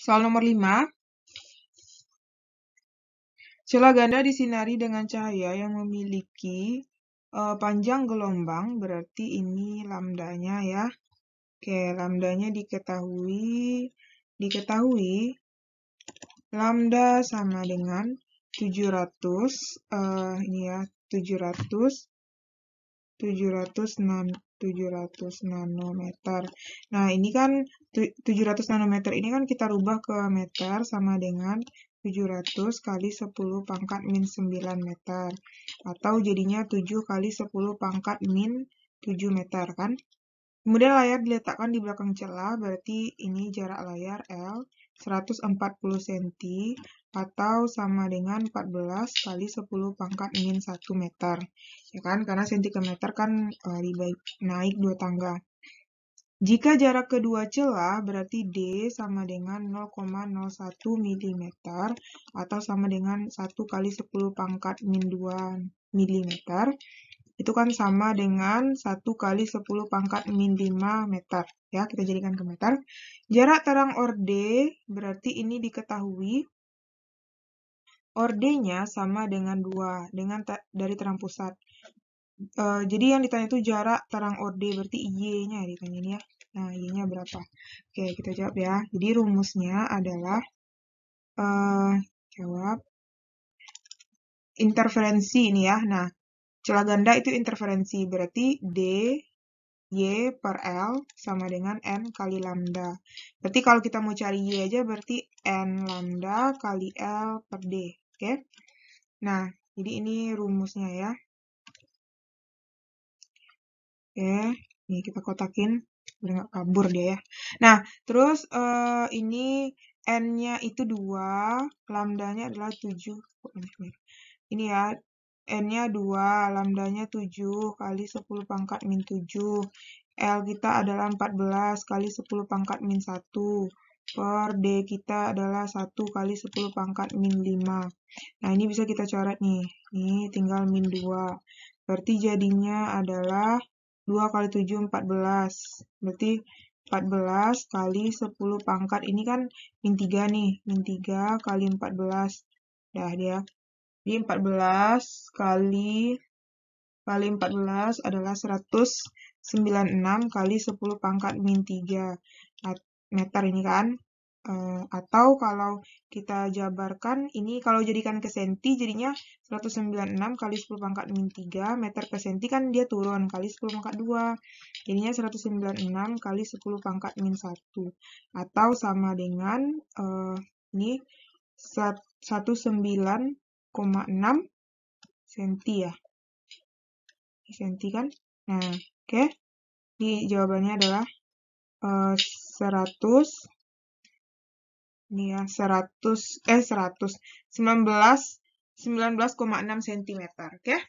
Soal nomor 5. Celah ganda disinari dengan cahaya yang memiliki uh, panjang gelombang, berarti ini lambdanya ya. Oke, lambdanya diketahui diketahui lambda sama dengan 700 uh, eh, ini ya, 700 700 700 nanometer. Nah, ini kan 700 nanometer ini kan kita rubah ke meter sama dengan 700 kali 10 pangkat min 9 meter. Atau jadinya 7 kali 10 pangkat min 7 meter kan. Kemudian layar diletakkan di belakang celah, berarti ini jarak layar L 140 cm atau sama dengan 14 kali 10 pangkat min 1 meter. Ya kan? Karena cm kan eh, baik, naik dua tangga. Jika jarak kedua celah berarti D sama dengan 0,01 mm atau sama dengan 1 kali 10 pangkat min 2 mm. Itu kan sama dengan 1 kali 10 pangkat min 5 meter. Ya, kita jadikan ke meter. Jarak terang orde berarti ini diketahui ordenya sama dengan 2 dengan dari terang pusat. E, jadi yang ditanya itu jarak terang orde berarti Y-nya ya ditanya ini ya. Nah, Y-nya berapa? Oke, kita jawab ya. Jadi rumusnya adalah e, jawab interferensi ini ya. Nah, Celah ganda itu interferensi, berarti D Y per L sama dengan N kali lambda. Berarti kalau kita mau cari Y aja berarti N lambda kali L per D. Oke? Okay? Nah, jadi ini rumusnya ya. Oke, okay. ini kita kotakin. Udah nggak kabur dia ya. Nah, terus uh, ini N-nya itu dua, lambdanya adalah 7. Ini ya, N-nya 2, lambdanya 7 kali 10 pangkat min 7. L kita adalah 14 kali 10 pangkat min 1. Per D kita adalah 1 kali 10 pangkat min 5. Nah, ini bisa kita coret nih. Ini tinggal min 2. Berarti jadinya adalah 2 kali 7, 14. Berarti 14 kali 10 pangkat. Ini kan min 3 nih. Min 3 kali 14. Dah dia jadi 14 kali kali 14 adalah 196 kali 10 pangkat min 3 meter ini kan. Uh, atau kalau kita jabarkan ini kalau jadikan ke senti jadinya 196 kali 10 pangkat min 3 meter ke senti kan dia turun kali 10 pangkat 2 jadinya 196 kali 10 pangkat min 1 atau sama dengan uh, ini 19 sentia. Senti kan? Nah, oke. Okay. Ini jawabannya adalah uh, 100 ini ya 100 eh 100 19 19,6 cm, oke? Okay?